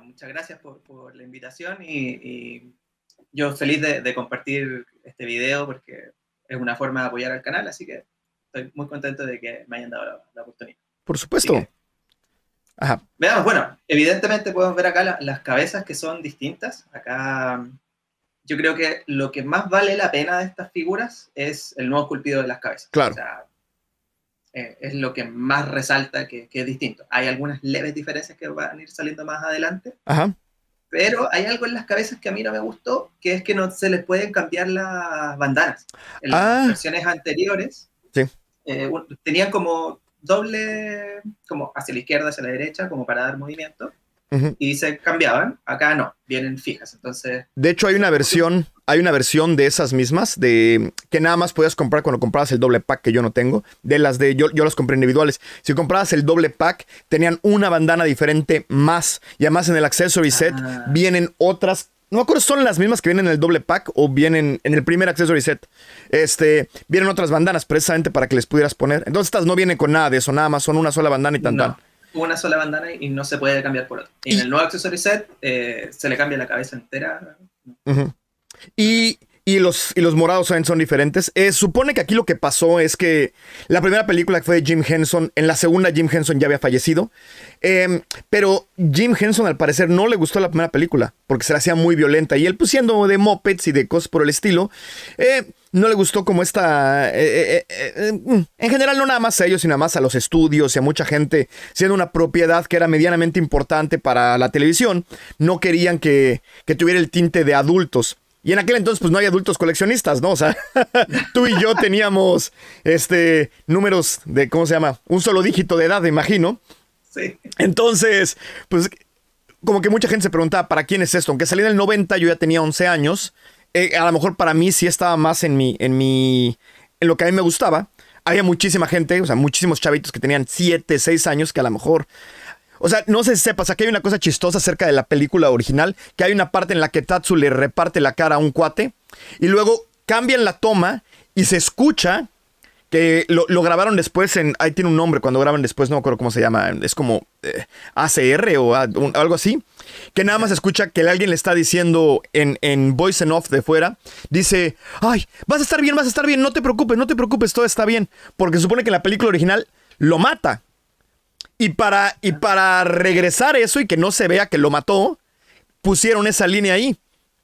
muchas gracias por, la invitación y, yo feliz de, compartir este video porque es una forma de apoyar al canal, así que estoy muy contento de que me hayan dado la, oportunidad. Por supuesto. Veamos, bueno, evidentemente podemos ver acá las cabezas que son distintas. Acá yo creo que lo que más vale la pena de estas figuras es el nuevo esculpido de las cabezas. Claro. Eh, es lo que más resalta que, es distinto. Hay algunas leves diferencias que van a ir saliendo más adelante, pero hay algo en las cabezas que a mí no me gustó, que es que no se les pueden cambiar las bandanas. En las ah. versiones anteriores eh, tenían como doble, como hacia la izquierda, hacia la derecha, como para dar movimiento y se cambiaban. Acá no, vienen fijas. Entonces. De hecho, hay una versión, hay una versión de esas mismas, de que nada más podías comprar cuando comprabas el doble pack que yo no tengo. De las de yo, yo las compré individuales. Si comprabas el doble pack, tenían una bandana diferente más. Y además en el accessory set ah. vienen otras no me acuerdo son las mismas que vienen en el doble pack o vienen en el primer accessory set. Este, vienen otras bandanas precisamente para que les pudieras poner. Entonces estas no vienen con nada de eso, nada más son una sola bandana y tan una sola bandana y no se puede cambiar por otra. Y, en el nuevo accessory set eh, se le cambia la cabeza entera. Y y los, los morados también son diferentes. Eh, supone que aquí lo que pasó es que la primera película fue de Jim Henson, en la segunda Jim Henson ya había fallecido, em, pero Jim Henson al parecer no le gustó la primera película porque se la hacía muy violenta y él pusiendo pues, de mopeds y de cosas por el estilo, eh, no le gustó como esta... Eh, eh, eh, mm, en general, no nada más a ellos, sino más a los estudios y a mucha gente, siendo una propiedad que era medianamente importante para la televisión, no querían que, tuviera el tinte de adultos. Y en aquel entonces, pues no hay adultos coleccionistas, ¿no? O sea, tú y yo teníamos este números de, ¿cómo se llama? Un solo dígito de edad, imagino. Sí. Entonces, pues como que mucha gente se preguntaba, ¿para quién es esto? Aunque salí en el 90, yo ya tenía 11 años. Eh, a lo mejor para mí sí estaba más en mi, en mi, en lo que a mí me gustaba. Había muchísima gente, o sea, muchísimos chavitos que tenían 7, 6 años que a lo mejor... O sea, no se sepa, o sea, que hay una cosa chistosa acerca de la película original, que hay una parte en la que Tatsu le reparte la cara a un cuate y luego cambian la toma y se escucha que lo, grabaron después en. Ahí tiene un nombre cuando graban después, no me acuerdo cómo se llama. Es como eh, ACR o, algo así que nada más escucha que alguien le está diciendo en, en voice off de fuera, dice, ay, vas a estar bien, vas a estar bien, no te preocupes, no te preocupes, todo está bien, porque supone que la película original lo mata. Y para, y para regresar eso y que no se vea que lo mató, pusieron esa línea ahí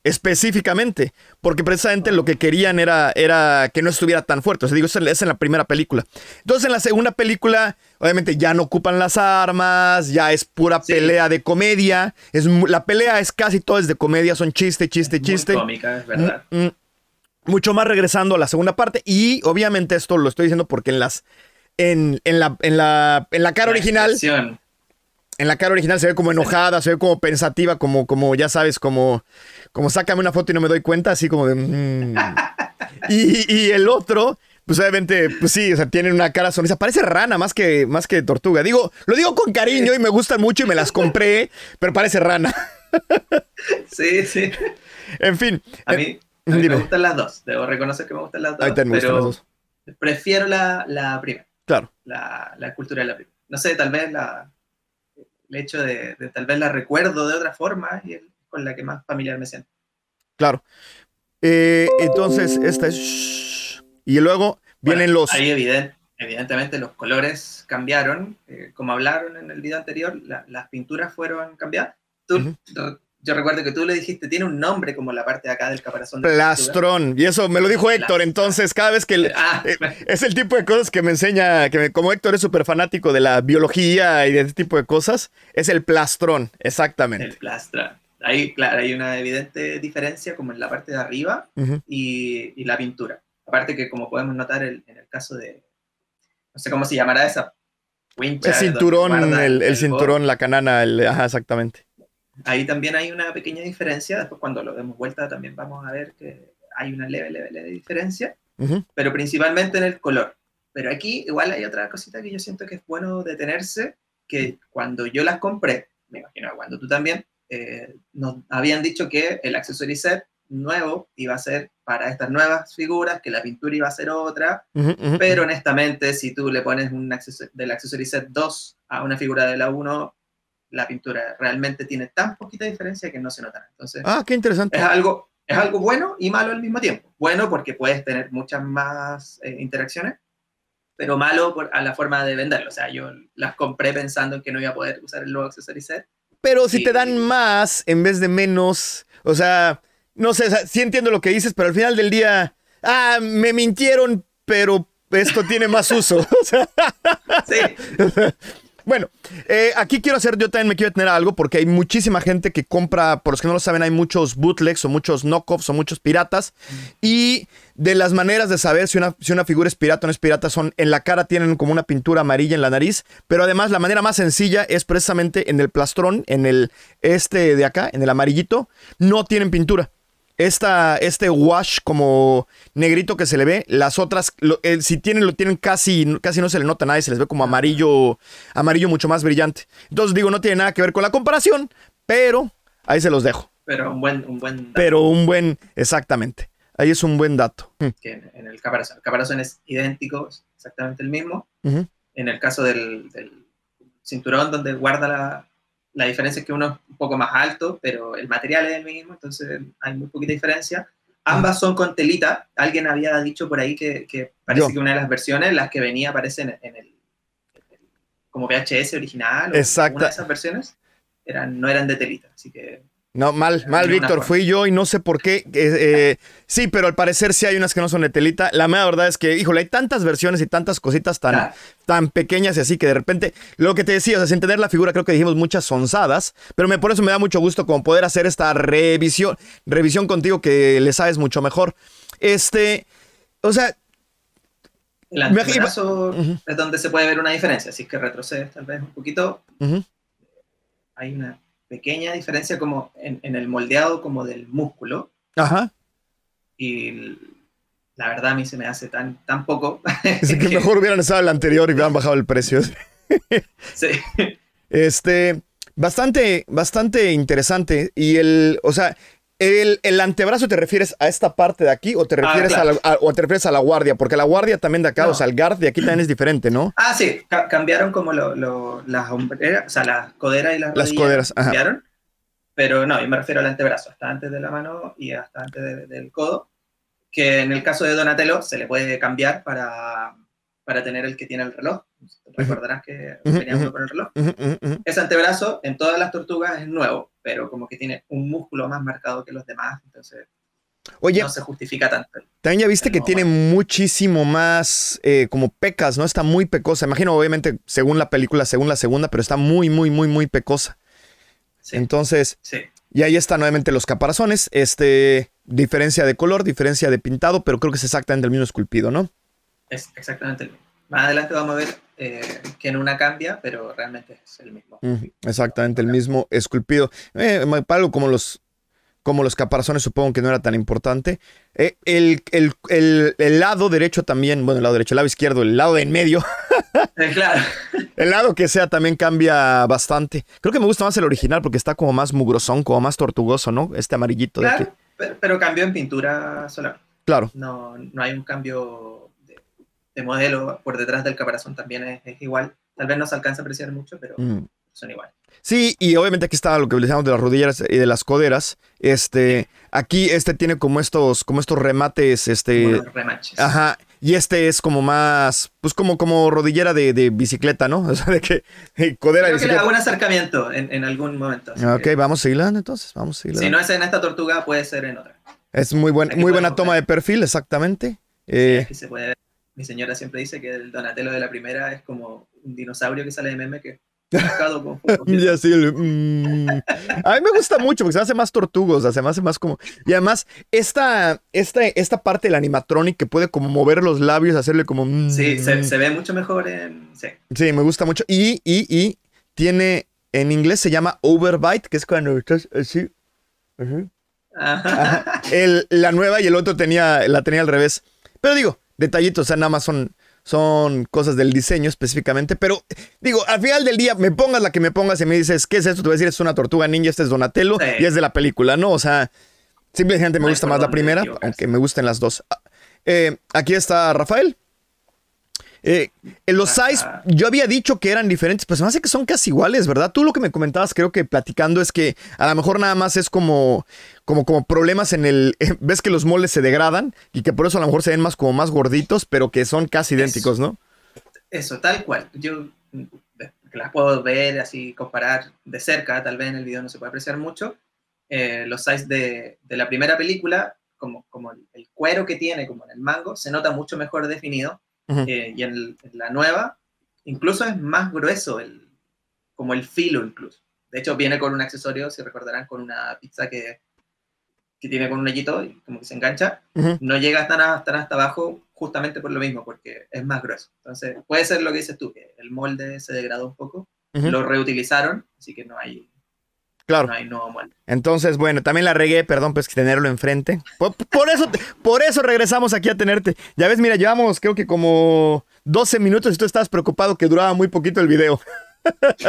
específicamente, porque precisamente lo que querían era, era que no estuviera tan fuerte. O sea, digo, eso es en la primera película. Entonces, en la segunda película, obviamente ya no ocupan las armas, ya es pura pelea de comedia. Es, la pelea es casi todo es de comedia, son chiste, chiste, chiste. Mm, mm. mucho más regresando a la segunda parte, y obviamente esto lo estoy diciendo porque en las. En, la, en, la, cara original. en la cara original se ve como enojada, se ve como pensativa, como, como ya sabes, como, como sácame una foto y no me doy cuenta, así como de... Mm". Y, el otro, pues obviamente, pues sí, o sea, tienen una cara sonrisa. Parece rana más que, más que tortuga. Digo, lo digo con cariño y me gustan mucho y me las compré, pero parece rana. Sí, sí. En fin. A mí, me gustan las dos. Debo reconocer que me gustan las dos. Ahí pero Prefiero la, la Claro. La, la cultura de la prima. No sé, tal vez la, el hecho de, de, tal vez la recuerdo de otra forma y el, con la que más familiar me siento. Claro. Eh, entonces, esta es... Y luego vienen los... Ahí evidente, evidentemente los colores cambiaron, eh, como hablaron en el video anterior, las pinturas fueron cambiadas. Yo recuerdo que tú le dijiste, tiene un nombre como la parte de acá del caparazón. Plastrón. Y eso me lo dijo Héctor. Entonces, cada vez que. Ah. Eh, es el tipo de cosas que me enseña. que Como Héctor es súper fanático de la biología y de este tipo de cosas, es el plastrón. Exactamente. El plastrón. Ahí, claro, hay una evidente diferencia como en la parte de arriba y, la pintura. Aparte que como podemos notar en el caso de, no sé cómo se llamará esa El cinturón, el, cinturón, la canana, ajá, exactamente. Ahí también hay una pequeña diferencia, después cuando lo demos vuelta también vamos a ver que hay una leve, leve, leve diferencia, pero principalmente en el color. Pero aquí igual hay otra cosita que yo siento que es bueno detenerse, que cuando yo las compré, me imagino cuando tú también, eh, nos habían dicho que el accessory set nuevo iba a ser para estas nuevas figuras, que la pintura iba a ser otra, pero honestamente si tú le pones un del accessory set 2 a una figura de la 1, la pintura realmente tiene tan poquita diferencia que no se nota. Entonces, ah, qué interesante. Es algo, es algo bueno y malo al mismo tiempo. Bueno porque puedes tener muchas más eh, interacciones, pero malo por, a la forma de venderlo. O sea, yo las compré pensando en que no iba a poder usar el nuevo accessory set pero si te dan más en vez de menos, o sea, no sé, sí entiendo lo que dices, pero al final del día, ah, me mintieron, pero esto tiene más uso. sí. Bueno, eh, aquí quiero hacer, yo también me quiero tener algo porque hay muchísima gente que compra, por los que no lo saben, hay muchos bootlegs o muchos knockoffs o muchos piratas. Y de las maneras de saber si una, si una figura es pirata o no es pirata son en la cara tienen como una pintura amarilla en la nariz, pero además la manera más sencilla es precisamente en el plastrón, en el este de acá, en el amarillito, no tienen pintura esta, este wash como negrito que se le ve, las otras, eh, si tienen, lo tienen casi, casi no se le nota nada y se les ve como amarillo, amarillo mucho más brillante. Entonces digo, no tiene nada que ver con la comparación, pero ahí se los dejo. Pero un buen, un buen Pero un buen, exactamente. Ahí es un buen dato. Mm. en, el caparazón. El caparazón es idéntico, exactamente el mismo. En el caso del cinturón donde guarda la, la diferencia es que uno es un poco más alto, pero el material es el mismo, entonces hay muy poquita diferencia. Ambas son con telita. Alguien había dicho por ahí que, parece que una de las versiones, las que venía, aparecen en, el como VHS original. Exacto. Una de esas versiones eran, no eran de telita, así que no, mal, mal, Víctor. Fui yo y no sé por qué. Eh, eh, sí, pero al parecer sí hay unas que no son de telita. La verdad es que, híjole, hay tantas versiones y tantas cositas tan, tan pequeñas y así que de repente, lo que te decía, o sea, sin tener la figura, creo que dijimos muchas sonzadas, pero me, por eso me da mucho gusto como poder hacer esta revisión, revisión contigo que le sabes mucho mejor. Este, o sea, el antebrazo es donde se puede ver una diferencia, así que retrocede tal vez un poquito. Hay una pequeña diferencia como en, el moldeado como del músculo. Ajá. Y la verdad a mí se me hace tan, tan poco. Es que, mejor hubieran en el anterior y hubieran bajado el precio. sí. Este, bastante, bastante interesante. Y el, o sea, el, antebrazo te refieres a esta parte de aquí o te ah, refieres, a, o te refieres a la guardia? Porque la guardia también de acá, o sea, el guard de aquí también es diferente, ¿no? Ah, sí, cambiaron como lo, las hombreras, o sea, las coderas y las, las coderas, pero no, yo me refiero al antebrazo, hasta antes de la mano y hasta antes del codo, que en el caso de Donatello se le puede cambiar para para tener el que tiene el reloj. Recordarás que teníamos uno con el reloj. Ese antebrazo en todas las tortugas es nuevo, pero como que tiene un músculo más marcado que los demás, entonces no se justifica tanto. También ya viste que tiene muchísimo más eh, como pecas, ¿no? Está muy pecosa. Imagino, obviamente, según la película, según la segunda, pero está muy, muy, muy, muy pecosa. Entonces, y ahí están nuevamente los caparazones. Este, diferencia de color, diferencia de pintado, pero creo que es exactamente el mismo esculpido, ¿no? Es exactamente el mismo. Más adelante vamos a ver eh, que en una cambia, pero realmente es el mismo. Exactamente, el mismo esculpido. Eh, algo como los, como los caparazones, supongo que no era tan importante. Eh, el, el, lado derecho también, bueno, el lado derecho, el lado izquierdo, el lado de en medio. Eh, claro. El lado que sea también cambia bastante. Creo que me gusta más el original porque está como más mugrosón, como más tortugoso, ¿no? Este amarillito claro, de aquí. Pero, pero cambió en pintura solar. Claro. No, no hay un cambio modelo por detrás del caparazón también es, igual. Tal vez no se alcanza a apreciar mucho, pero mm. son igual. Sí, y obviamente aquí está lo que decíamos de las rodillas y de las coderas. Este, aquí este tiene como estos, como estos remates, este. remaches. Ajá. Y este es como más, pues como, como rodillera de, bicicleta, ¿no? O sea, de que codera Creo bicicleta. Que le un acercamiento en, algún momento. Ok, vamos a entonces, vamos a Si no es en esta tortuga, puede ser en otra. Es muy, buen, muy buena toma de perfil, exactamente. Eh, se puede mi señora siempre dice que el Donatello de la primera es como un dinosaurio que sale de meme que mm. A mí me gusta mucho porque se hace más tortugos, se me hace más como. Y además, esta, esta, esta parte del animatronic que puede como mover los labios, hacerle como. Mm. sí, se, ve mucho mejor. Sí. me gusta mucho. Y, tiene. En inglés se llama overbite, que es cuando estás así. la nueva y el otro tenía, la tenía al revés. Pero digo, detallitos, o sea, nada más son, son cosas del diseño específicamente, pero digo, al final del día, me pongas la que me pongas y me dices, ¿qué es esto? Te voy a decir, es una tortuga ninja, este es Donatello y es de la película, ¿no? O sea, simplemente me gusta más la primera, aunque me gusten las dos. Ah, eh, aquí está Rafael. Eh, los size, yo había dicho que eran diferentes, pues me hace que son casi iguales, ¿verdad? Tú lo que me comentabas, creo que platicando, es que a lo mejor nada más es como, como, como problemas en el. ves que los moldes se degradan y que por eso a lo mejor se ven más como más gorditos, pero que son casi idénticos, ¿no? Eso, tal cual. Yo mm, las puedo ver así, comparar de cerca, tal vez en el video no se puede apreciar mucho. Eh, los size de, la primera película como, como el, cuero que tiene, como en el mango, se nota mucho mejor definido. Eh, y en, la nueva incluso es más grueso, el, como el filo incluso. De hecho, viene con un accesorio, si recordarán, con una pizza que, tiene con un hoyito y como que se engancha. No llega hasta a, hasta abajo justamente por lo mismo, porque es más grueso. Entonces, puede ser lo que dices tú, que el molde se degradó un poco, lo reutilizaron, así que no hay Claro. Entonces, bueno, también la regué, perdón, pues tenerlo enfrente. Por, eso, por eso regresamos aquí a tenerte. Ya ves, mira, llevamos creo que como 12 minutos y tú estabas preocupado que duraba muy poquito el video.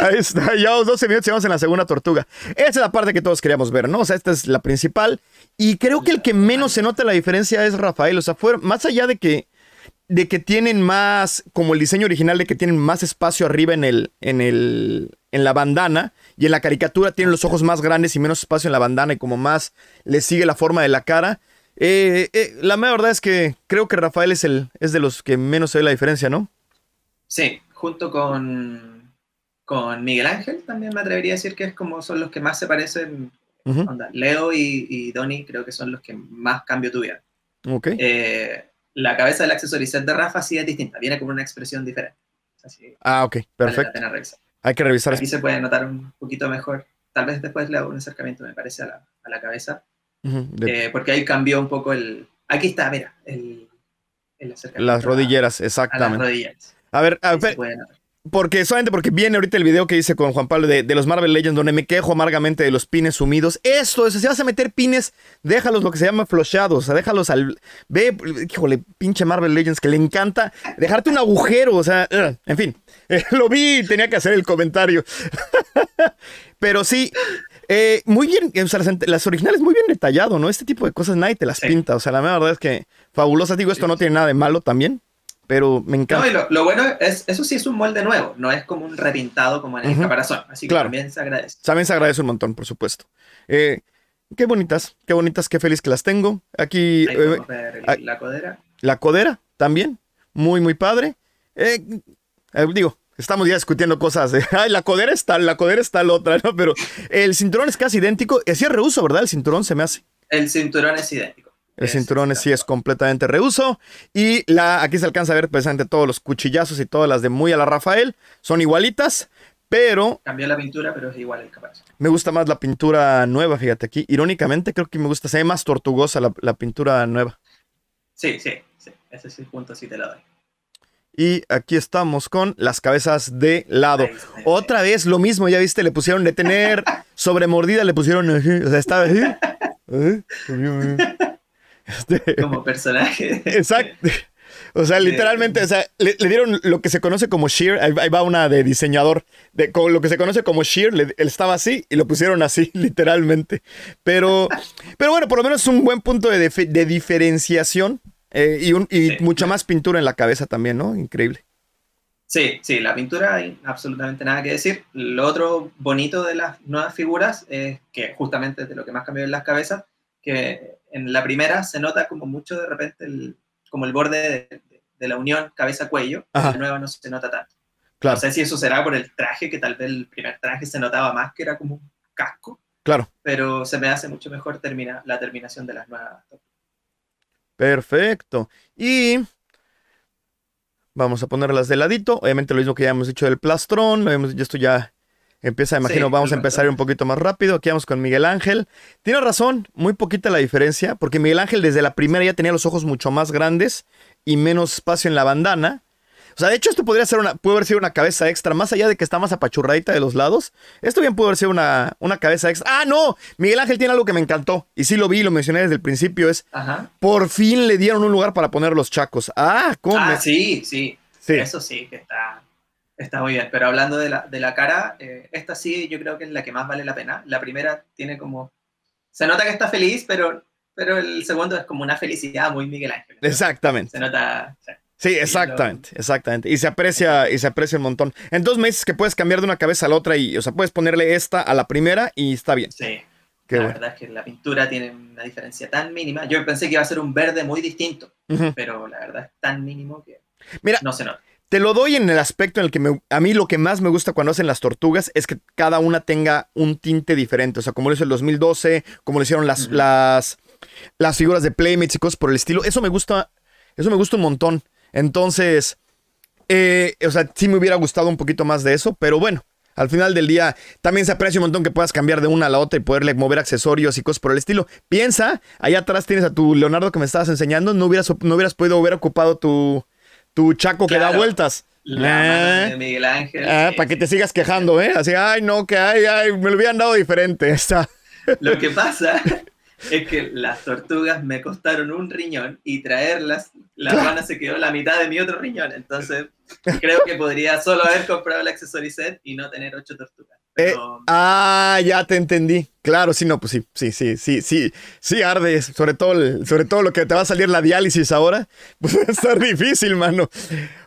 Ahí está, llevamos 12 minutos y vamos en la segunda tortuga. Esa es la parte que todos queríamos ver, ¿no? O sea, esta es la principal. Y creo que el que menos se nota la diferencia es Rafael. O sea, fue, más allá de que de que tienen más, como el diseño original, de que tienen más espacio arriba en el, en el, en la bandana y en la caricatura tiene los ojos más grandes y menos espacio en la bandana y como más le sigue la forma de la cara. Eh, eh, la verdad es que creo que Rafael es, el, es de los que menos se ve la diferencia, ¿no? Sí, junto con, con Miguel Ángel también me atrevería a decir que es como son los que más se parecen. Leo y, y Donny creo que son los que más cambio tuvieron. Okay. Eh, la cabeza del accesorizante de Rafa sí es distinta, viene con una expresión diferente. ah, ok, perfecto. Hay que revisar. Aquí se puede notar un poquito mejor. Tal vez después le hago un acercamiento, me parece, a la, cabeza. Eh, porque ahí cambió un poco el. Aquí está, mira, el, acercamiento. Las rodilleras, exactamente. las rodilleras. A ver, a ver porque solamente porque viene ahorita el video que hice con Juan Pablo de, los Marvel Legends, donde me quejo amargamente de los pines sumidos. Esto, eso, si vas a meter pines, déjalos lo que se llama flochados, o sea, déjalos al. Ve, híjole, pinche Marvel Legends que le encanta dejarte un agujero, o sea, en fin. Eh, lo vi tenía que hacer el comentario. Pero sí, eh, muy bien, o sea, las, originales muy bien detallado, ¿no? Este tipo de cosas nadie te las pinta, o sea, la verdad es que fabulosa. Digo, esto no tiene nada de malo también pero me encanta. lo, bueno es, eso sí es un molde nuevo, no es como un repintado como en el caparazón, así que también se agradece. También se agradece un montón, por supuesto. Eh, qué bonitas, qué bonitas, qué feliz que las tengo. Aquí... Eh, la codera. La codera también, muy, muy padre. Eh, digo, estamos ya discutiendo cosas ay, la codera está la codera está la otra, ¿no? Pero el cinturón es casi idéntico, Es es reuso, ¿verdad? El cinturón se me hace. El cinturón es idéntico. El cinturón sí es completamente reuso. Y la, aquí se alcanza a ver precisamente todos los cuchillazos y todas las de muy a la Rafael. Son igualitas, pero... Cambió la pintura, pero es igual el caballo Me gusta más la pintura nueva, fíjate aquí. Irónicamente creo que me gusta, se ve más tortugosa la, pintura nueva. Sí, sí, sí. Ese sí punto así te la Y aquí estamos con las cabezas de lado. Otra vez lo mismo, ya viste, le pusieron detener sobre mordida le pusieron. Eh, eh, o sea, estaba. Eh, este, como personaje. Exacto. O sea, literalmente, le, dieron lo que se conoce como shear ahí, va una de diseñador, de, lo que se conoce como shear él estaba así y lo pusieron así, literalmente. Pero, pero bueno, por lo menos es un buen punto de, diferenciación eh, y, mucha más pintura en la cabeza también, ¿no? Increíble. Sí, sí, la pintura hay absolutamente nada que decir. Lo otro bonito de las nuevas figuras es que justamente de lo que más cambió en las cabezas, que en la primera se nota como mucho de repente el, como el borde de, la unión cabeza-cuello, En la nueva no se nota tanto. Claro. No sé si eso será por el traje, que tal vez el primer traje se notaba más, que era como un casco. Claro. Pero se me hace mucho mejor termina, la terminación de las nuevas. Perfecto. Y vamos a ponerlas de ladito. Obviamente lo mismo que ya hemos dicho del plastrón. Lo esto ya Empieza, imagino, vamos a empezar un poquito más rápido. Aquí vamos con Miguel Ángel. Tiene razón, muy poquita la diferencia, porque Miguel Ángel desde la primera ya tenía los ojos mucho más grandes y menos espacio en la bandana. O sea, de hecho, esto podría ser una, puede haber sido una cabeza extra, más allá de que está más apachurradita de los lados. Esto bien puede haber sido una, una cabeza extra. ¡Ah, no! Miguel Ángel tiene algo que me encantó. Y sí lo vi, lo mencioné desde el principio. Es por fin le dieron un lugar para poner los chacos. ¡Ah, cómo! Ah, sí, sí, sí. Eso sí, que está, Está muy bien, pero hablando de la, cara, eh, esta sí yo creo que es la que más vale la pena. La primera tiene como... Se nota que está feliz, pero, pero el segundo es como una felicidad muy Miguel Ángel. Exactamente. Se nota... sí, exactamente, exactamente. Y se aprecia, y se aprecia un montón. En dos meses que puedes cambiar de una cabeza a la otra y, o sea, puedes ponerle esta a la primera y está bien. Sí. la verdad es que la pintura tiene una diferencia tan mínima. Yo pensé que iba a ser un verde muy distinto, pero la verdad es tan mínimo que Mira, no se nota. Te lo doy en el aspecto en el que a mí lo que más me gusta cuando hacen las tortugas es que cada una tenga un tinte diferente. O sea, como lo hizo el 2012, como lo hicieron las, las, las figuras de Playmates y cosas por el estilo. Eso me gusta, eso me gusta un montón. Entonces, eh, o sea, sí me hubiera gustado un poquito más de eso, pero bueno. Al final del día, también se aprecia un montón que puedas cambiar de una a la otra y poderle mover accesorios y cosas por el estilo. Piensa, allá atrás tienes a tu Leonardo que me estabas enseñando, no hubieras, no hubieras podido haber ocupado tu, tu chaco que da vueltas. La de eh. Miguel Ángel. Ah, para que te sigas quejando, ¿eh? Así, ay, no, que ay, ay, me lo hubieran dado diferente. Lo que pasa es que las tortugas me costaron un riñón y traerlas, la hermana se quedó la mitad de mi otro riñón. Entonces, creo que podría solo haber comprado el accesorized y no tener ocho tortugas. Eh, ah, ya te entendí. Claro, sí, no, pues sí, sí, sí, sí, sí, sí arde, sobre todo, sobre todo lo que te va a salir la diálisis ahora, pues va a estar difícil, mano.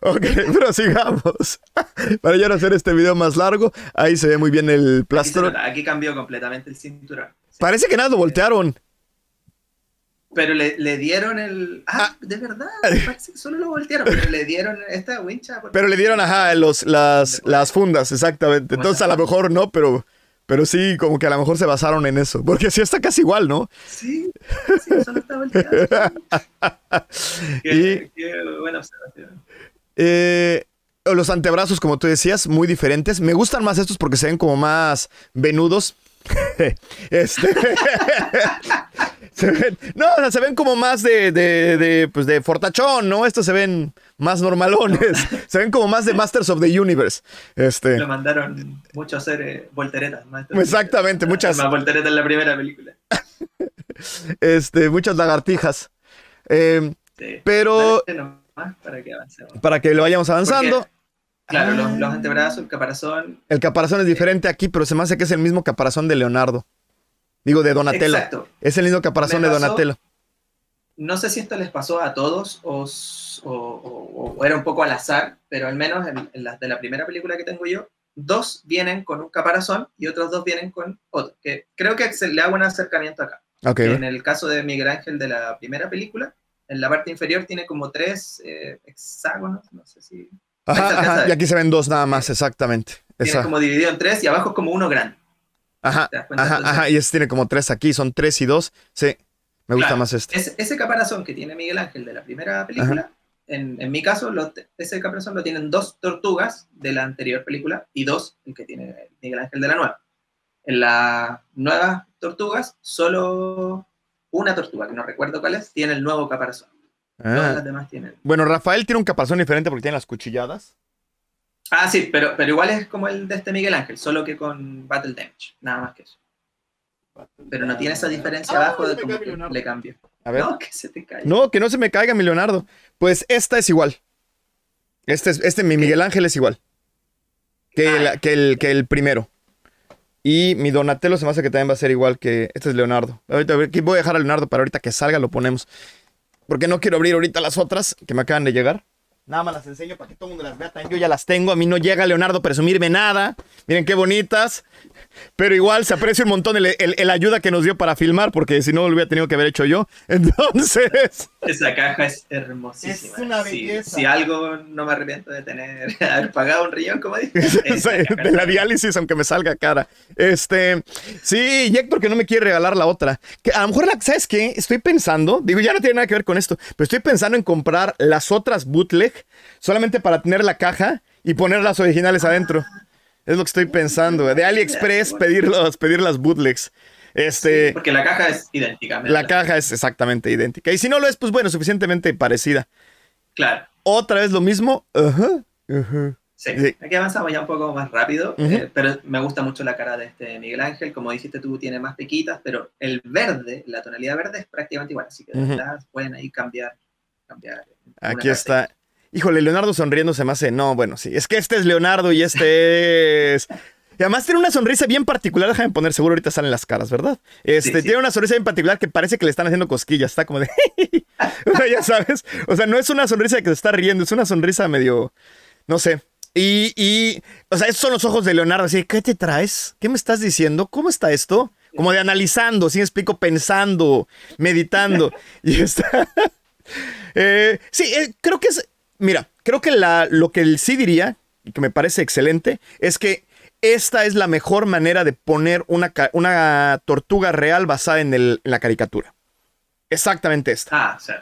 Ok, pero sigamos. Para ya no hacer este video más largo, ahí se ve muy bien el plástico. Aquí, aquí cambió completamente el cinturón. Parece que nada, lo voltearon. Pero le, dieron el. Ah, ah. de verdad, solo lo voltearon, pero le dieron esta wincha. Pero le dieron, ajá, los, las, las fundas, exactamente. Entonces, a lo mejor no, pero. Pero sí, como que a lo mejor se basaron en eso. Porque sí está casi igual, ¿no? Sí, sí, solo está volteado. buena observación. Eh, los antebrazos, como tú decías, muy diferentes. Me gustan más estos porque se ven como más venudos. este no, se ven como más de, pues, de, fortachón, ¿no? Estos se ven más normalones. se ven como más de Masters of the Universe. Este. Lo mandaron mucho a hacer eh, volteretas. Exactamente, muchas. Más volteretas en la primera película. este, muchas lagartijas. Em, pero. Para que, lo vayamos avanzando. claro, los ah. antebrazos, el caparazón. El caparazón es diferente aquí, pero se me hace que es el mismo caparazón de Leonardo. Digo, de Donatello. Exacto. Es el lindo caparazón de Donatello. No sé si esto les pasó a todos o, era un poco al azar, pero al menos en, las de la primera película que tengo yo, dos vienen con un caparazón y otros dos vienen con otro. Que creo que le hago un acercamiento acá. en el caso de Miguel Ángel de la primera película, en la parte inferior tiene como tres eh, hexágonos, no sé si... y aquí se ven dos nada más, exactamente. Tiene como dividido en tres y abajo es como uno grande. Ajá, ajá, pues, y este tiene como tres aquí, son tres y dos. Sí, me gusta más este. Ese, caparazón que tiene Miguel Ángel de la primera película, en, mi caso, ese caparazón lo tienen dos tortugas de la anterior película y dos que tiene Miguel Ángel de la nueva. En las nuevas tortugas, solo una tortuga, que no recuerdo cuál es, tiene el nuevo caparazón. Todas ah. las demás tienen. Bueno, Rafael tiene un caparazón diferente porque tiene las cuchilladas. Ah, sí, pero, pero igual es como el de este Miguel Ángel, solo que con Battle Damage, nada más que eso. pero no tiene esa diferencia abajo ah, de le cambio. No, que se te caiga. No, que no se me caiga mi Leonardo. Pues esta es igual. Este, es, este mi Miguel Ángel es igual. Que, el, ah, que, el, que el primero. Y mi Donatello se me hace que también va a ser igual que. Este es Leonardo. Ahorita voy a dejar a Leonardo para ahorita que salga, lo ponemos. Porque no quiero abrir ahorita las otras que me acaban de llegar. Nada más las enseño para que todo el mundo las vea. También yo ya las tengo. A mí no llega Leonardo a presumirme nada. Miren qué bonitas. Pero igual se aprecia un montón el, el, ayuda que nos dio para filmar, porque si no lo hubiera tenido que haber hecho yo. Entonces. Esa caja es hermosísima. Es una belleza. Si, algo no me arrepiento de tener, haber pagado un riñón, como dije. de la diálisis, aunque me salga cara. Este. Sí, y Héctor que no me quiere regalar la otra. Que a lo mejor, la, ¿sabes qué? Estoy pensando, digo, ya no tiene nada que ver con esto, pero estoy pensando en comprar las otras bootleg solamente para tener la caja y poner las originales adentro. Es lo que estoy pensando. De AliExpress pedir, pedir las bootlegs. Este, porque la caja es idéntica. La caja es exactamente idéntica. Y si no lo es, pues bueno, suficientemente parecida. Claro. Otra vez lo mismo. Sí. Aquí avanzamos ya un poco más rápido, eh, pero me gusta mucho la cara de este Miguel Ángel. Como dijiste tú, tiene más pequitas, pero el verde, la tonalidad verde es prácticamente igual. Así que de verdad pueden ahí cambiar. cambiar Aquí está. Híjole, Leonardo sonriéndose se me hace. No, bueno, sí. Es que este es Leonardo y este es. Y además tiene una sonrisa bien particular, déjame poner, seguro ahorita salen las caras, ¿verdad? Este, tiene una sonrisa bien particular que parece que le están haciendo cosquillas, está como de, ya sabes, o sea, no es una sonrisa de que se está riendo, es una sonrisa medio, no sé. Y, o sea, esos son los ojos de Leonardo, así, ¿qué te traes? ¿Qué me estás diciendo? ¿Cómo está esto? Como de analizando, ¿sí explico? Pensando, meditando. Y está... Eh, sí, eh, creo que es mira, creo que lo que sí diría, y que me parece excelente, es que esta es la mejor manera de poner una, una tortuga real basada en, la caricatura. Exactamente esta. Ah, sí.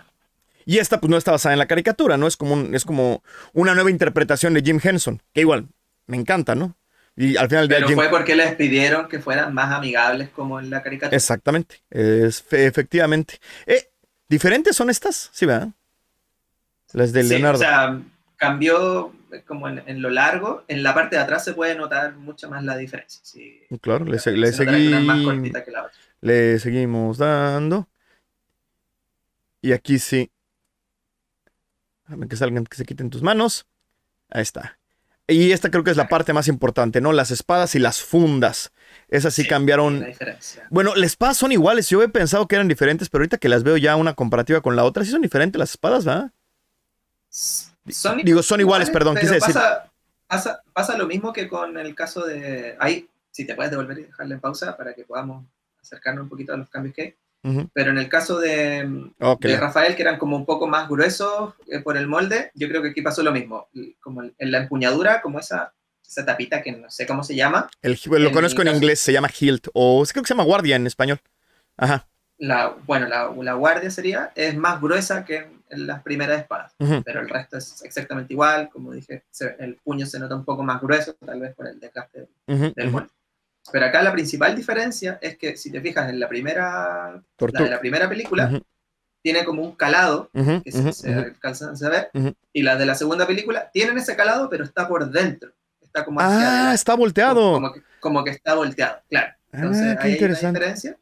Y esta, pues, no está basada en la caricatura, ¿no? Es como, es como una nueva interpretación de Jim Henson, que igual me encanta, ¿no? Y al final de Pero fue porque les pidieron que fueran más amigables como en la caricatura. Exactamente, es, efectivamente. Eh, ¿Diferentes son estas? Sí, ¿verdad? Las de Leonardo. o sea, cambió como en, lo largo, en la parte de atrás se puede notar mucha más la diferencia. Sí, pues claro, le, seguimos... le, le seguimos dando. Y aquí sí. Dame que salgan, que se quiten tus manos. Ahí está. Y esta creo que es la parte más importante, ¿no? Las espadas y las fundas. Esas sí, cambiaron. Bueno, las espadas son iguales. Yo he pensado que eran diferentes, pero ahorita que las veo ya una comparativa con la otra, sí son diferentes las espadas, ¿verdad? Digo, son iguales, perdón, quise pasa, decir. Pasa, lo mismo que con el caso de. Ahí, si te puedes devolver y dejarle en pausa para que podamos acercarnos un poquito a los cambios que hay. Pero en el caso de, oh, Rafael, que eran como un poco más gruesos eh, por el molde, yo creo que aquí pasó lo mismo. Como en la empuñadura, como esa, esa tapita que no sé cómo se llama. El, lo conozco en inglés, se llama hilt, o creo que se llama guardia en español. Ajá. bueno, la guardia sería, es más gruesa que las primeras espadas, pero el resto es exactamente igual, como dije, el puño se nota un poco más grueso, tal vez por el desgaste del muerto. Pero acá la principal diferencia es que si te fijas en la primera, la de la primera película, tiene como un calado que se, se a ver, y las de la segunda película tienen ese calado, pero está por dentro, está como ah, está volteado, como, que, está volteado, claro. Ah, Entonces, interesante. Hay diferencia.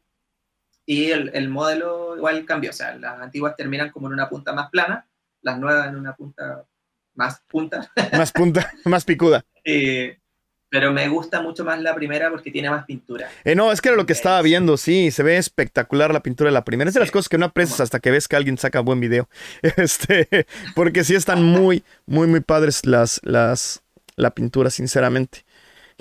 Y el, modelo igual cambió, o sea, las antiguas terminan como en una punta más plana, las nuevas en una punta más punta. Más punta, más picuda. pero me gusta mucho más la primera porque tiene más pintura. Eh, no, es que era lo que estaba viendo, sí, se ve espectacular la pintura de la primera. Es de las cosas que no aprecias hasta que ves que alguien saca buen video. Este, porque sí están muy, muy, muy padres las, las, la pintura, sinceramente.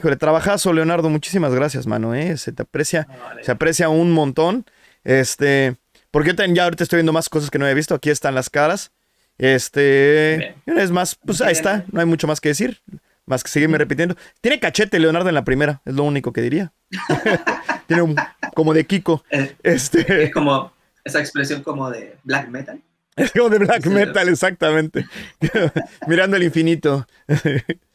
Híjole, trabajazo, Leonardo. Muchísimas gracias, mano. ¿eh? Se te aprecia, se aprecia un montón. Este, porque ya ahorita estoy viendo más cosas que no había visto. Aquí están las caras. Este, más, pues ahí está. No hay mucho más que decir, más que seguirme repitiendo. Tiene cachete Leonardo en la primera, es lo único que diría. Tiene como de Kiko. Eh, este. Es, este, como esa expresión como de black metal. Es como de black metal, exactamente. Mirando el infinito.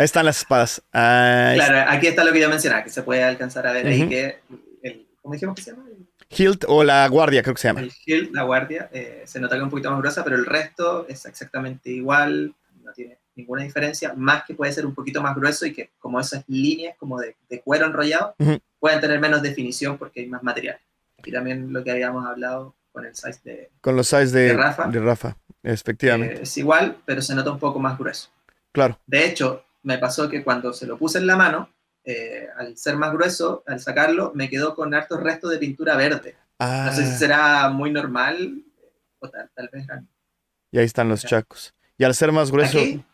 Ahí están las espadas. claro, aquí está lo que yo mencionaba, que se puede alcanzar a ver Y ahí que. El, ¿Cómo dijimos que se llama? Hilt o la guardia, creo que se llama. El Hilt, la guardia, eh, se nota que es un poquito más gruesa, pero el resto es exactamente igual, no tiene ninguna diferencia, más que puede ser un poquito más grueso y que como esas líneas como de, cuero enrollado pueden tener menos definición porque hay más material. Y también lo que habíamos hablado con el size de, con los size de, Rafa. De efectivamente. Eh, es igual, pero se nota un poco más grueso. Claro. De hecho, me pasó que cuando se lo puse en la mano, eh, al ser más grueso, al sacarlo, me quedó con hartos restos de pintura verde. No sé si ah. será muy normal o tal, vez. Y ahí están los chacos. Y al ser más grueso... Aquí,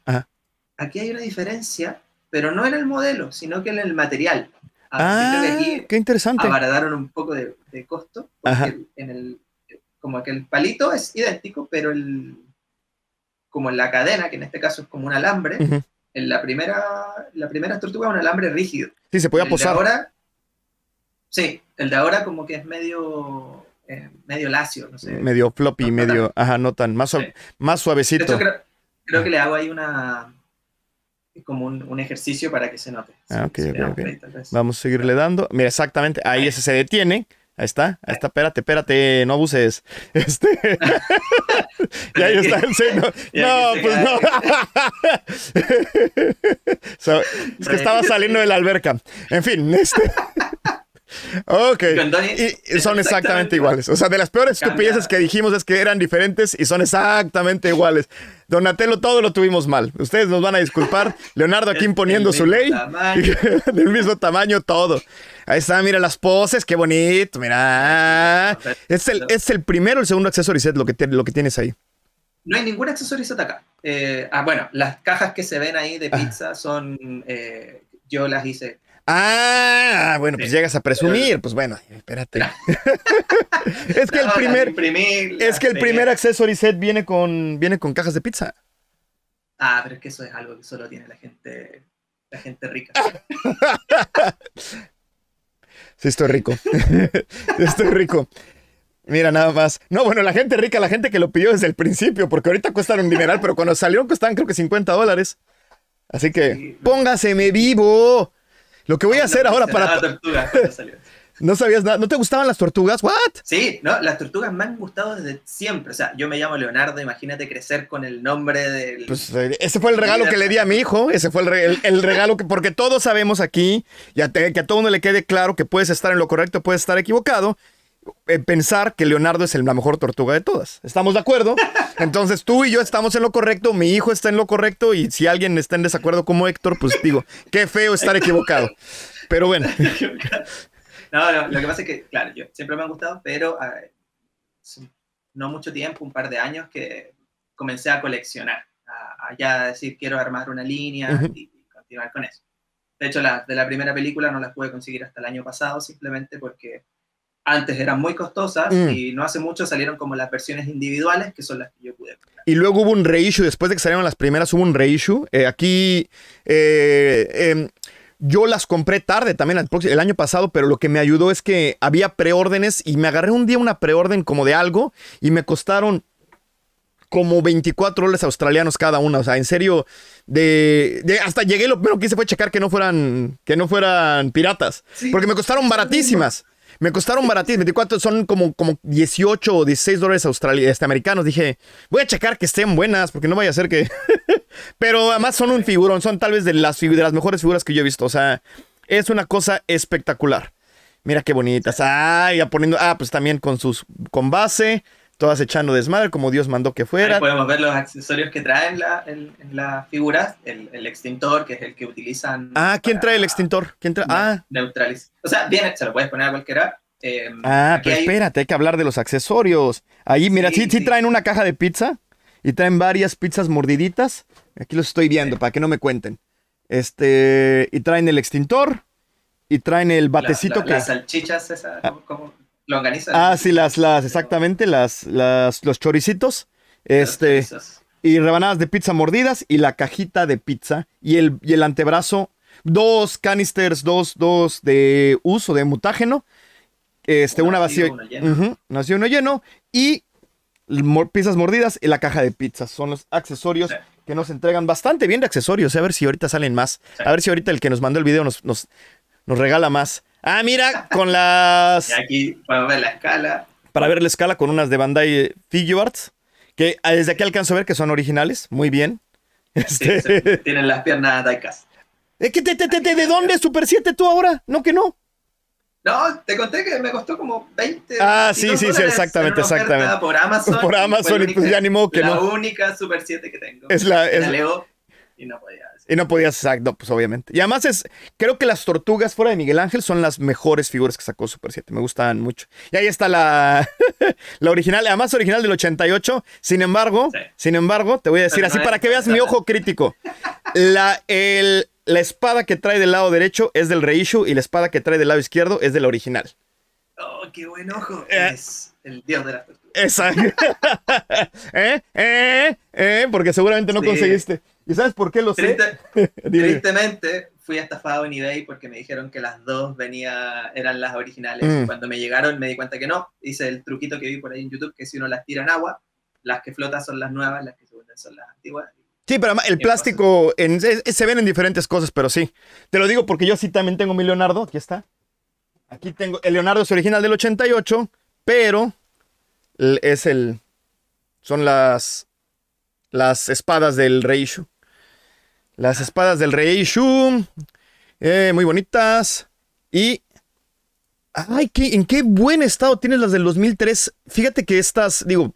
aquí hay una diferencia, pero no en el modelo, sino que en el material. Ah, ah qué interesante. abaradaron un poco de, costo, en como que el palito es idéntico, pero el, como en la cadena, que en este caso es como un alambre, la primera, la primera tortuga un alambre rígido. Sí, se podía posar. ahora, sí, el de ahora como que es medio eh, medio lacio, no sé. Medio floppy, medio, ajá, no tan, más, más suavecito. creo, que le hago ahí una, como un, ejercicio para que se note. Ah, Vamos a seguirle dando. Mira, exactamente, ahí, ahí. ese se detiene, Ahí está, ahí está, espérate, espérate, no abuses. Este. y ahí está el seno. No, pues no. es que estaba saliendo de la alberca. En fin, este. Ok. Y son exactamente iguales. O sea, de las peores estupideces que dijimos es que eran diferentes y son exactamente iguales. Donatello, todo lo tuvimos mal. Ustedes nos van a disculpar. Leonardo aquí imponiendo su ley. del mismo tamaño, todo. Ahí está, mira las poses, qué bonito, mira. Es el, es el primero, el segundo accesorio set lo que, lo que tienes ahí. No hay ningún accesorio set acá. Eh, ah, bueno, las cajas que se ven ahí de ah. pizza son, eh, yo las hice Ah, bueno, pues llegas a presumir, pues bueno, espérate. es que el primer es que el primer accessory set viene con viene con cajas de pizza. Ah, pero es que eso es algo que solo tiene la gente la gente rica. sí, estoy rico. estoy rico. Mira, nada más. No, bueno, la gente rica, la gente que lo pidió desde el principio, porque ahorita cuestan un dineral, pero cuando salieron costaban creo que 50 dólares. Así que, póngaseme vivo. Lo que voy a ah, hacer ahora para. no sabías nada. ¿No te gustaban las tortugas? ¿What? Sí, no, las tortugas me han gustado desde siempre. O sea, yo me llamo Leonardo, imagínate crecer con el nombre del. Pues, eh, ese fue el regalo que le di a mi hijo. Ese fue el, regalo que. Porque todos sabemos aquí, y que a todo uno le quede claro que puedes estar en lo correcto, puedes estar equivocado. Eh, pensar que Leonardo es la mejor tortuga de todas. ¿Estamos de acuerdo? Entonces tú y yo estamos en lo correcto, mi hijo está en lo correcto y si alguien está en desacuerdo como Héctor, pues digo, qué feo estar equivocado. Pero bueno. No, lo que pasa es que, claro, yo siempre me ha gustado, pero ah, no mucho tiempo, un par de años que comencé a coleccionar, a, ya decir quiero armar una línea y, continuar con eso. De hecho, la, de la primera película no las pude conseguir hasta el año pasado simplemente porque antes eran muy costosas mm. y no hace mucho salieron como las versiones individuales, que son las que yo pude. Comprar. Y luego hubo un reissue, después de que salieron las primeras hubo un reissue. Eh, aquí eh, em, yo las compré tarde también el, año pasado, pero lo que me ayudó es que había preórdenes y me agarré un día una preorden como de algo y me costaron como 24 dólares australianos cada una. O sea, en serio, de, hasta llegué, lo primero que hice fue checar que no fueran, que no fueran piratas, porque me costaron baratísimas. Me costaron baratísimos, son como, como 18 o 16 dólares australianos, este, americanos. Dije, voy a checar que estén buenas, porque no vaya a ser que... Pero además son un figurón, son tal vez de las, de las mejores figuras que yo he visto. O sea, es una cosa espectacular. Mira qué bonitas. Ah, ya poniendo. Ah, pues también con sus. con base todas echando desmadre como Dios mandó que fuera. Ahí podemos ver los accesorios que traen la, en las figuras, el, extintor, que es el que utilizan. Ah, ¿quién trae el extintor? ¿Quién trae? Ah. neutraliz O sea, bien, se lo puedes poner a cualquiera. Em, ah, pero espérate, hay que hablar de los accesorios. Ahí, mira, sí, sí, traen una caja de pizza y traen varias pizzas mordiditas. Aquí los estoy viendo para que no me cuenten. Este, y traen el extintor y traen el batecito que. Las salchichas, esas, ah. como Ah, sí, las, las, exactamente, las, las, los choricitos. Este. y rebanadas de pizza mordidas y la cajita de pizza y el, el antebrazo. Dos canisters, dos, dos de uso de mutágeno. Este, una, una vacía. no vacío, uno lleno. Y pizzas mordidas y la caja de pizza. Son los accesorios que nos entregan bastante bien de accesorios. A ver si ahorita salen más. A ver si ahorita el que nos mandó el video nos, nos regala más. Ah, mira, con las. aquí para ver la escala. Para ver la escala con unas de Bandai eh, Figure que ah, desde aquí alcanzo a ver que son originales, muy bien. Este tienen las piernas daikas. Eh, te, ¿De dónde Super 7 tú ahora? No, que no. No, te conté que me costó como 20. Ah, sí, sí, sí, exactamente, exactamente. Por Amazon. Por Amazon, y, pues ya animó que no. La única Super 7 que tengo. Es la. Es... La leo y no podía. Y no podías, no, pues obviamente. Y además es, creo que las tortugas fuera de Miguel Ángel son las mejores figuras que sacó Super 7. Me gustan mucho. Y ahí está la, la original, además original del 88. Sin embargo, sin embargo, te voy a decir así para que veas mi ojo crítico. La, el, la espada que trae del lado derecho es del reissue y la espada que trae del lado izquierdo es de la original. Oh, qué buen ojo. Eh. Es el dios de las tortugas. Exacto. ¿Eh? ¿Eh? Porque seguramente no conseguiste. ¿Y sabes por qué lo sé? tristemente fui estafado en eBay porque me dijeron que las dos venía, eran las originales. Mm. Cuando me llegaron me di cuenta que no. Hice el truquito que vi por ahí en YouTube, que si uno las tira en agua, las que flotan son las nuevas, las que se vuelven son las antiguas. Sí, pero el plástico se ven en diferentes cosas, pero sí. Te lo digo porque yo sí también tengo mi Leonardo. Aquí está. Aquí tengo. El Leonardo es original del 88, pero es el. Son las las espadas del rey Shu. Las espadas del rey Shu. Eh, muy bonitas. Y... ¡Ay, en qué buen estado tienes las del 2003! Fíjate que estas, digo,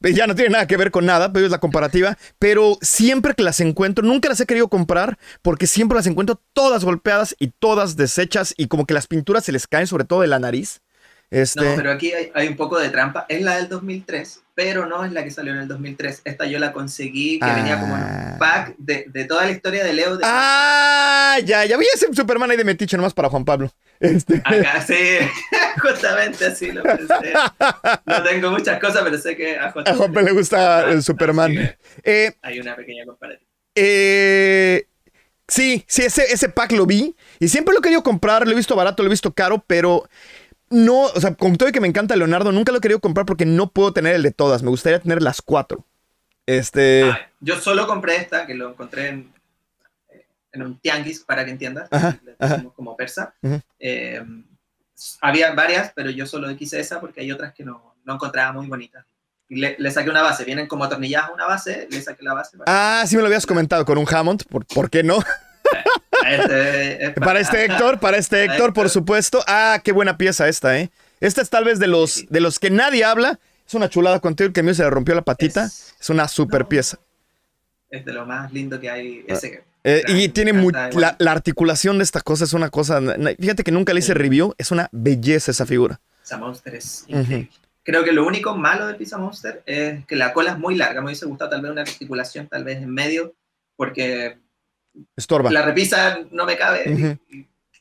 eh, ya no tienen nada que ver con nada, pero es la comparativa. Pero siempre que las encuentro, nunca las he querido comprar porque siempre las encuentro todas golpeadas y todas deshechas y como que las pinturas se les caen sobre todo de la nariz. No, este, pero aquí hay, un poco de trampa. Es la del 2003, pero no es la que salió en el 2003. Esta yo la conseguí, que venía como un ah. pack de, toda la historia de Leo. Ah, ya, ya a ese Superman ahí de metiche nomás para Juan Pablo. Este. Acá sí, justamente así lo pensé. No tengo muchas cosas, pero sé que a, Juan Pablo le gusta ah, el Superman. Eh, hay una pequeña comparativa. Eh, sí, sí, ese, ese pack lo vi. Y siempre lo he querido comprar, lo he visto barato, lo he visto caro, pero no, o sea, con todo y que me encanta Leonardo, nunca lo he querido comprar porque no puedo tener el de todas. Me gustaría tener las cuatro. Este. Ah, yo solo compré esta, que lo encontré en, eh, un tianguis, para que entiendas, como persa. Eh, había varias, pero yo solo quise esa porque hay otras que no, no encontraba muy bonitas. Le, le, saqué una base, vienen como atornilladas una base, le saqué la base. Ah, sí me lo habías comentado con un Hammond, ¿por, ¿por qué no? Eh, este, eh, eh, para este, Héctor, para este Héctor, por supuesto. Ah, qué buena pieza esta, ¿eh? Esta es tal vez de los, de los que nadie habla. Es una chulada contigo, que que mí se le rompió la patita. Es, una super pieza. Es de lo más lindo que hay. Ah, eh, y tiene muy, la, articulación de esta cosa es una cosa. Fíjate que nunca le hice review. Es una belleza esa figura. Esa Monster es increíble. Creo que lo único malo de Pizza Monster es que la cola es muy larga. Me hubiese gustado tal vez una articulación, tal vez en medio, porque la repisa no me cabe.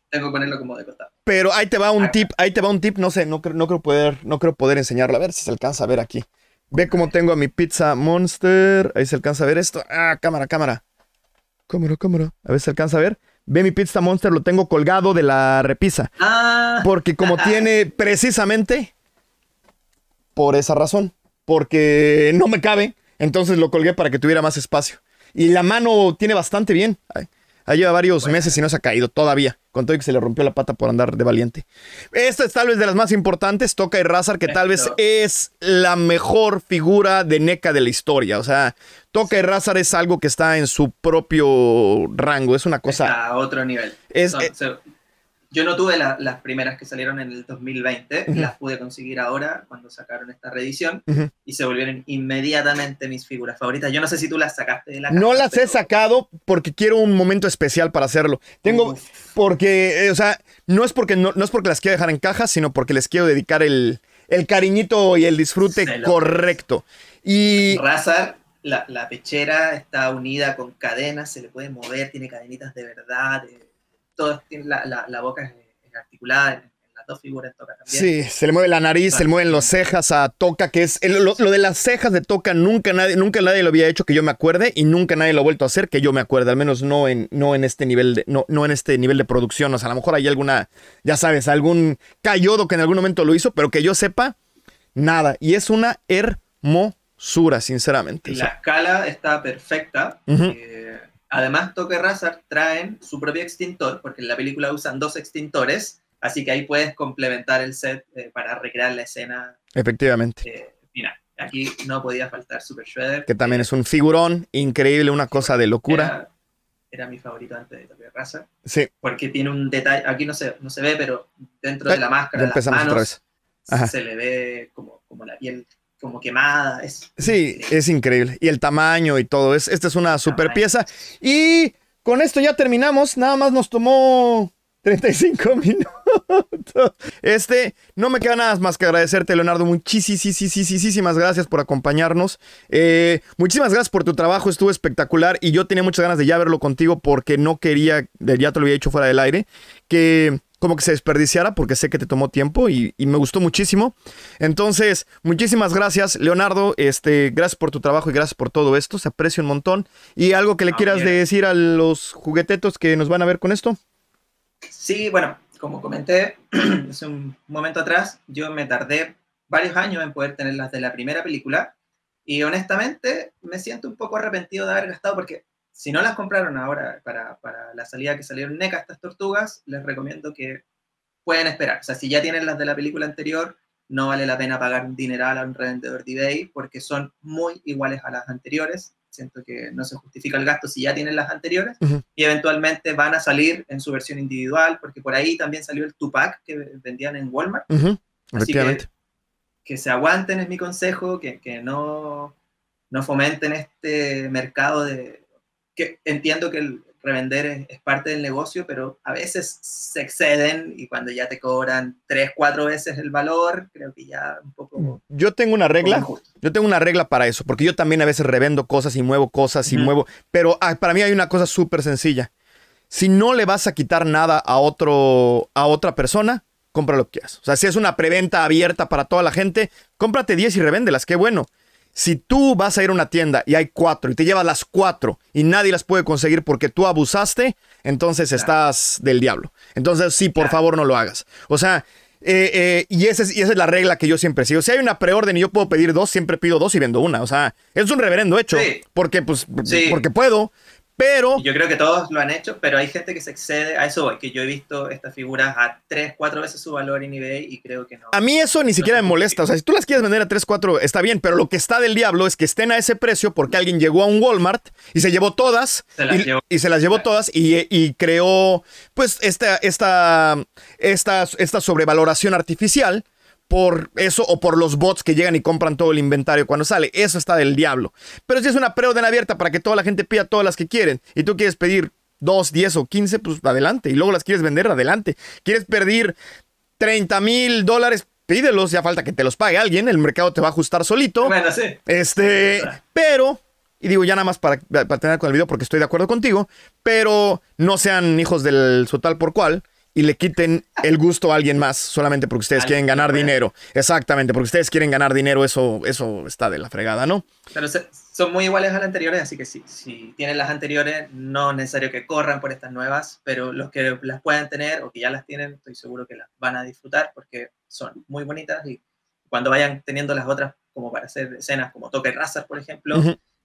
tengo que ponerlo como de costado. Pero ahí te va un tip, ahí te va un tip, no sé, no, creo poder, no creo poder enseñarlo. A ver si se alcanza a ver aquí. Ve cómo tengo a mi pizza Monster. Ahí se alcanza a ver esto. Ah, cámara, cámara. Cámara, cámara. A ver si se alcanza a ver. Ve mi pizza Monster, lo tengo colgado de la repisa. Ah. Porque como tiene precisamente por esa razón. Porque no me cabe. Entonces lo colgué para que tuviera más espacio. Y la mano tiene bastante bien. Ha lleva varios meses y no se ha caído todavía. Con todo que se le rompió la pata por andar de valiente. Esta es tal vez de las más importantes. Toca y Razar, que tal vez es la mejor figura de NECA de la historia. O sea, Toca y Razar es algo que está en su propio rango. Es una cosa. A otro nivel. Es, eh, yo no tuve las primeras que salieron en el 2020, las pude conseguir ahora cuando sacaron esta reedición y se volvieron inmediatamente mis figuras favoritas. Yo no sé si tú las sacaste de la No las he sacado porque quiero un momento especial para hacerlo. Tengo, porque, eh, o sea, no es porque, no, es porque las quiero dejar en cajas, sino porque les quiero dedicar el, el cariñito y el disfrute correcto. Y... la, la, pechera está unida con cadenas, se le puede mover, tiene cadenitas de verdad. De la, boca es, articulada en, las dos figuras toca también. Sí, se le mueve la nariz, se le mueven las cejas a Toca, que es lo, de las cejas de Toca nunca nadie, nunca nadie lo había hecho que yo me acuerde y nunca nadie lo ha vuelto a hacer que yo me acuerde, al menos no en, no en este nivel de, no, en este nivel de producción, o sea, a lo mejor hay alguna, ya sabes, algún cayodo que en algún momento lo hizo, pero que yo sepa nada y es una hermosura, sinceramente. la escala está perfecta. Además, Toque Razor traen su propio extintor, porque en la película usan dos extintores, así que ahí puedes complementar el set eh, para recrear la escena. Efectivamente. Eh, aquí no podía faltar Super Shredder. Que también eh, es un figurón increíble, una cosa de locura. Era, mi favorito antes de Toque Razar. Sí. Porque tiene un detalle, aquí no se, no se ve, pero dentro de la máscara, las manos, se le ve como la piel como quemada. Es sí, es increíble. Y el tamaño y todo. Es, esta es una super pieza. Y con esto ya terminamos. Nada más nos tomó 35 minutos. Este, no me queda nada más que agradecerte, Leonardo. Muchísimas gracias por acompañarnos. Eh, muchísimas gracias por tu trabajo, estuvo espectacular. Y yo tenía muchas ganas de ya verlo contigo porque no quería, ya te lo había hecho fuera del aire, que como que se desperdiciara porque sé que te tomó tiempo y, me gustó muchísimo. Entonces, muchísimas gracias, Leonardo. Este, gracias por tu trabajo y gracias por todo esto. Se aprecia un montón. ¿Y algo que le quieras decir a los juguetetos que nos van a ver con esto? Sí, bueno, como comenté hace un momento atrás, yo me tardé varios años en poder tener las de la primera película. Y honestamente, me siento un poco arrepentido de haber gastado porque si no las compraron ahora para, la salida que salieron NECA estas tortugas, les recomiendo que pueden esperar. O sea, si ya tienen las de la película anterior, no vale la pena pagar un dineral a un revendedor de eBay porque son muy iguales a las anteriores. Siento que no se justifica el gasto si ya tienen las anteriores y eventualmente van a salir en su versión individual porque por ahí también salió el Tupac que vendían en Walmart. Así que, que se aguanten es mi consejo, que, que no, no fomenten este mercado de, que entiendo que el revender es, parte del negocio, pero a veces se exceden y cuando ya te cobran tres, cuatro veces el valor, creo que ya un poco... Mm, yo tengo una regla, yo tengo una regla para eso, porque yo también a veces revendo cosas y muevo cosas y muevo, pero ah, para mí hay una cosa súper sencilla. Si no le vas a quitar nada a, otro, a otra persona, compra lo que quieras. O sea, si es una preventa abierta para toda la gente, cómprate 10 y revéndelas, qué bueno. Si tú vas a ir a una tienda y hay cuatro y te llevas las cuatro y nadie las puede conseguir porque tú abusaste, entonces estás del diablo. Entonces sí, por favor no lo hagas. O sea, eh, eh, y, esa es, la regla que yo siempre sigo. Si hay una preorden y yo puedo pedir dos, siempre pido dos y vendo una. O sea, es un reverendo hecho. Porque, pues, porque puedo. Pero. Yo creo que todos lo han hecho, pero hay gente que se excede a eso que yo he visto estas figuras a 3, 4 veces su valor en eBay y creo que no. A mí eso ni siquiera me molesta. O sea, si tú las quieres vender a 3, 4, está bien, pero lo que está del diablo es que estén a ese precio porque alguien llegó a un Walmart y se llevó todas. y, se las llevó todas y, y, creó, pues, esta, esta, esta, esta sobrevaloración artificial por eso o por los bots que llegan y compran todo el inventario cuando sale. Eso está del diablo. Pero si es una preorden abierta para que toda la gente pida todas las que quieren y tú quieres pedir 2, 10 o 15, pues adelante. Y luego las quieres vender, adelante. ¿Quieres pedir 30 mil dólares? Pídelos, ya falta que te los pague alguien, el mercado te va a ajustar solito. Bueno, Este, pero, y digo ya nada más para, para tener con el video porque estoy de acuerdo contigo, pero no sean hijos del total por cual y le quiten el gusto a alguien más solamente porque ustedes quieren ganar dinero. Exactamente, porque ustedes quieren ganar dinero, eso, eso está de la fregada, ¿no? Pero son muy iguales a las anteriores, así que si, si tienen las anteriores, no es necesario que corran por estas nuevas, pero los que las puedan tener o que ya las tienen, estoy seguro que las van a disfrutar porque son muy bonitas y cuando vayan teniendo las otras como para hacer escenas como Toque Razas, por ejemplo,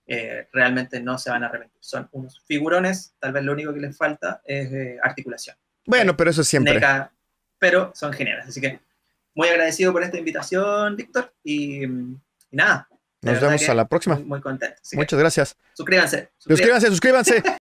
eh, realmente no se van a arrepentir. Son unos figurones, tal vez lo único que les falta es eh, articulación. Bueno, pero eso es siempre. pero son geniales. Así que muy agradecido por esta invitación, Víctor. Y, nada. Nos vemos a la próxima. Muy, contento. Muchas gracias. Suscríbanse, suscríbanse. suscríbanse.